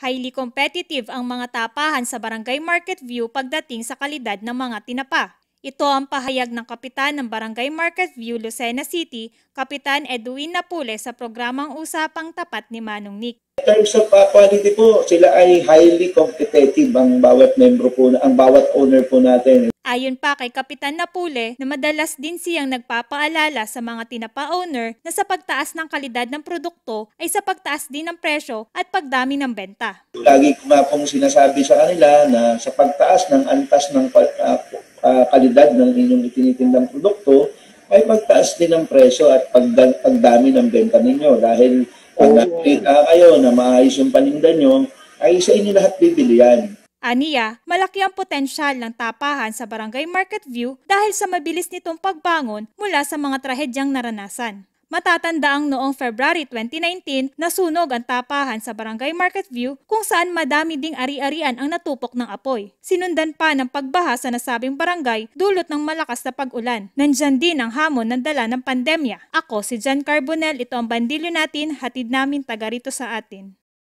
Highly competitive ang mga tapahan sa Barangay Market View pagdating sa kalidad ng mga tinapa. Ito ang pahayag ng kapitan ng Barangay Market View, Lucena City, Kapitan Edwin Napule sa programang Usapang Tapat ni Manong Nick. In terms of quality po, sila ay highly competitive ang bawat membro po, ang bawat owner po natin. Ayon pa kay Kapitan Napule na madalas din siyang nagpapaalala sa mga tinapa owner na sa pagtaas ng kalidad ng produkto ay sa pagtaas din ng presyo at pagdami ng benta. Lagi ko nga pong sinasabi sa kanila na sa pagtaas ng antas ng ah, ah, kalidad ng inyong itinitindang produkto ay pagtaas din ng presyo at pagdami ng benta ninyo dahil pag oh, nakita kayo na maayos yung paninda nyo, ay sa inyo lahat bibili yan. Aniya, malaki ang potensyal ng tapahan sa Barangay Market View dahil sa mabilis nitong pagbangon mula sa mga trahedyang naranasan. Matatanda ang noong February 2019 nasunog ang tapahan sa Barangay Market View kung saan madami ding ari-arian ang natupok ng apoy. Sinundan pa ng pagbaha sa nasabing barangay dulot ng malakas na pag-ulan. Nandyan din ang hamon ng dala ng pandemya. Ako si Jan Carbonel, ito ang bandilyo natin, hatid namin taga rito sa atin.